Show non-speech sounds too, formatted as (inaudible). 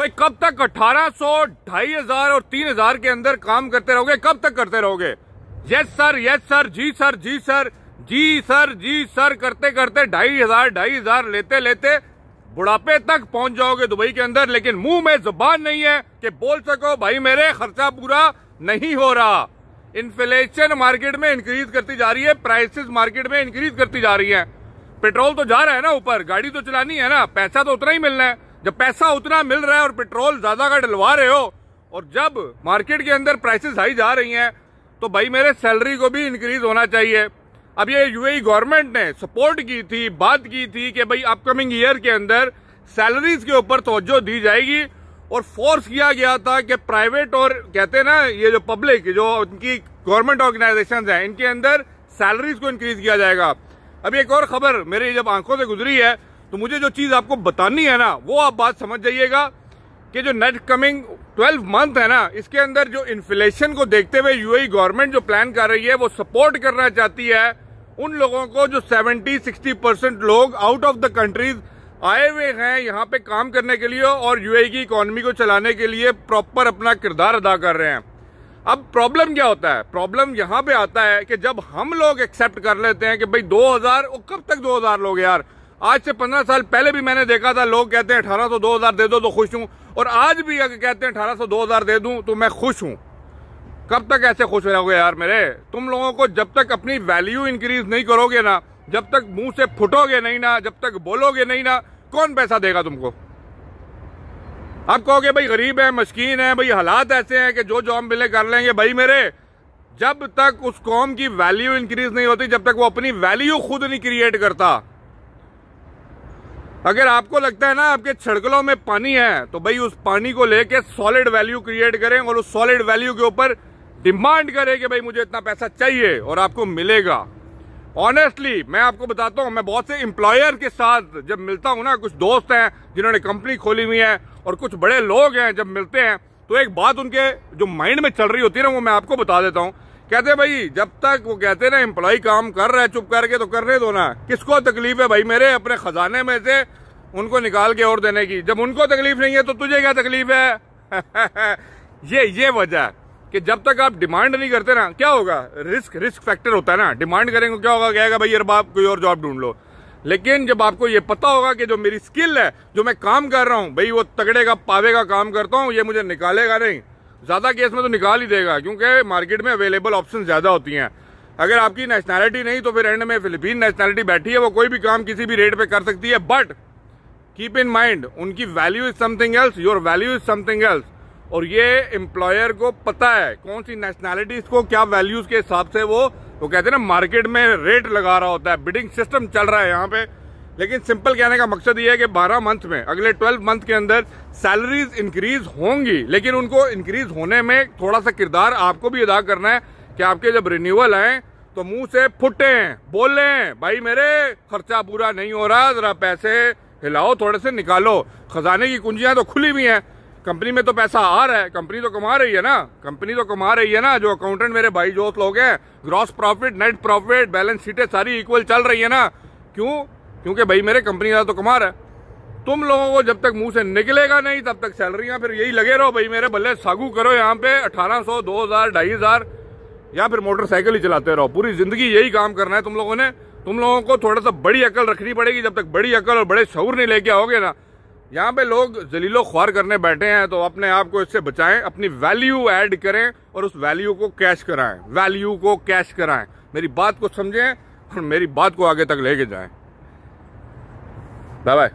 भाई कब तक 1800, ढाई हजार और तीन हजार के अंदर काम करते रहोगे कब तक करते रहोगे यस सर यस सर जी सर जी सर जी सर जी सर करते करते ढाई हजार ढाई हजार लेते लेते बुढ़ापे तक पहुंच जाओगे दुबई के अंदर लेकिन मुंह में जुबान नहीं है कि बोल सको भाई मेरे खर्चा पूरा नहीं हो रहा इन्फ्लेशन मार्केट में इंक्रीज करती जा रही है प्राइसेस मार्केट में इंक्रीज करती जा रही है पेट्रोल तो जा रहा है ना ऊपर गाड़ी तो चलानी है ना पैसा तो उतना ही मिलना है जब पैसा उतना मिल रहा है और पेट्रोल ज्यादा का डलवा रहे हो और जब मार्केट के अंदर प्राइसेस हाई जा रही हैं तो भाई मेरे सैलरी को भी इंक्रीज होना चाहिए अब ये यूएई गवर्नमेंट e ने सपोर्ट की थी बात की थी कि भाई अपकमिंग ईयर के अंदर सैलरीज के ऊपर तोज्जो दी जाएगी और फोर्स किया गया था कि प्राइवेट और कहते हैं ना ये जो पब्लिक जो उनकी गवर्नमेंट ऑर्गेनाइजेशन है इनके अंदर सैलरीज को इंक्रीज किया जाएगा अभी एक और खबर मेरी जब आंखों से गुजरी है तो मुझे जो चीज़ आपको बतानी है ना वो आप बात समझ जाइएगा कि जो नेट कमिंग 12 मंथ है ना इसके अंदर जो इन्फ्लेशन को देखते हुए यूएई गवर्नमेंट e जो प्लान कर रही है वो सपोर्ट करना चाहती है उन लोगों को जो 70 60 परसेंट लोग आउट ऑफ द कंट्रीज आए हुए हैं यहाँ पे काम करने के लिए और यूएई e की इकोनॉमी को चलाने के लिए प्रॉपर अपना किरदार अदा कर रहे हैं अब प्रॉब्लम क्या होता है प्रॉब्लम यहाँ पे आता है कि जब हम लोग एक्सेप्ट कर लेते हैं कि भाई दो वो कब तक दो लोग यार आज से पंद्रह साल पहले भी मैंने देखा था लोग कहते हैं अठारह सौ दो हजार दे दो तो खुश हूँ और आज भी अगर कहते हैं अठारह सौ दो हजार दे दूँ तो मैं खुश हूँ कब तक ऐसे खुश रहोगे यार मेरे तुम लोगों को जब तक अपनी वैल्यू इंक्रीज नहीं करोगे ना जब तक मुंह से फुटोगे नहीं ना जब तक बोलोगे नहीं ना कौन पैसा देगा तुमको आप कहोगे भाई गरीब है मस्कीन है भाई हालात ऐसे हैं कि जो जॉब मिले कर लेंगे भाई मेरे जब तक उस कॉम की वैल्यू इंक्रीज नहीं होती जब तक वो अपनी वैल्यू खुद नहीं क्रिएट करता अगर आपको लगता है ना आपके छड़कलों में पानी है तो भाई उस पानी को लेके सॉलिड वैल्यू क्रिएट करें और उस सॉलिड वैल्यू के ऊपर डिमांड करें कि भाई मुझे इतना पैसा चाहिए और आपको मिलेगा ऑनेस्टली मैं आपको बताता हूँ मैं बहुत से इम्प्लॉयर के साथ जब मिलता हूँ ना कुछ दोस्त हैं जिन्होंने कंपनी खोली हुई है और कुछ बड़े लोग हैं जब मिलते हैं तो एक बात उनके जो माइंड में चल रही होती है ना वो मैं आपको बता देता हूँ कहते भाई जब तक वो कहते ना एम्प्लॉय काम कर रहा है चुप करके तो करने दो ना किसको तकलीफ है भाई मेरे अपने खजाने में से उनको निकाल के और देने की जब उनको तकलीफ नहीं है तो तुझे क्या तकलीफ है (laughs) ये ये वजह है कि जब तक आप डिमांड नहीं करते ना क्या होगा रिस्क रिस्क फैक्टर होता है ना डिमांड करेंगे तो क्या होगा कहेगा भाई यार बाप कोई और जॉब ढूंढ लो लेकिन जब आपको ये पता होगा कि जो मेरी स्किल है जो मैं काम कर रहा हूँ भाई वो तगड़े का पावे का काम करता हूँ ये मुझे निकालेगा नहीं ज़्यादा केस में तो निकाल ही देगा क्योंकि मार्केट में अवेलेबल ऑप्शन ज़्यादा होती हैं अगर आपकी नेशनैलिटी नहीं तो फिर एंड में फिलिपीन नेशनैलिटी बैठी है वो कोई भी काम किसी भी रेट पे कर सकती है बट कीप इन माइंड उनकी value is something else your value is something else और ये एम्प्लॉयर को पता है कौन सी नेशनैलिटी को क्या वैल्यूज के हिसाब से वो वो कहते हैं ना मार्केट में रेट लगा रहा होता है बिडिंग सिस्टम चल रहा है यहाँ पे लेकिन सिंपल कहने का मकसद ये है कि 12 मंथ में अगले 12 मंथ के अंदर सैलरीज इंक्रीज होंगी लेकिन उनको इंक्रीज होने में थोड़ा सा किरदार आपको भी अदा करना है कि आपके जब रिन्यूअल आए तो मुंह से फुटे बोले भाई मेरे खर्चा पूरा नहीं हो रहा जरा पैसे हिलाओ थोड़े से निकालो खजाने की कुंजियां तो खुली हुई हैं कंपनी में तो पैसा आ रहा है कंपनी तो कमा रही है ना कंपनी तो कमा रही है ना जो अकाउंटेंट मेरे भाई जोत लोग हैं gross profit net profit balance शीटें सारी इक्वल चल रही है ना क्यों क्योंकि भाई मेरे कंपनी वाला तो कमा रहा है तुम लोगों को जब तक मुंह से निकलेगा नहीं तब तक सैलरियां फिर यही लगे रहो भाई मेरे भले सागू करो यहाँ पे 1800, 2000, 2500 या फिर मोटरसाइकिल ही चलाते रहो पूरी जिंदगी यही काम करना है तुम लोगों ने तुम लोगों को थोड़ा सा बड़ी अकल रखनी पड़ेगी जब तक बड़ी अकल और बड़े शौर नहीं लेके आओगे ना यहाँ पे लोग जलीलो ख्वार करने बैठे हैं तो अपने आप को इससे बचाएं अपनी वैल्यू ऐड करें और उस वैल्यू को कैश कराएं वैल्यू को कैश कराएं मेरी बात को समझें और मेरी बात को आगे तक लेके जाएं Давай.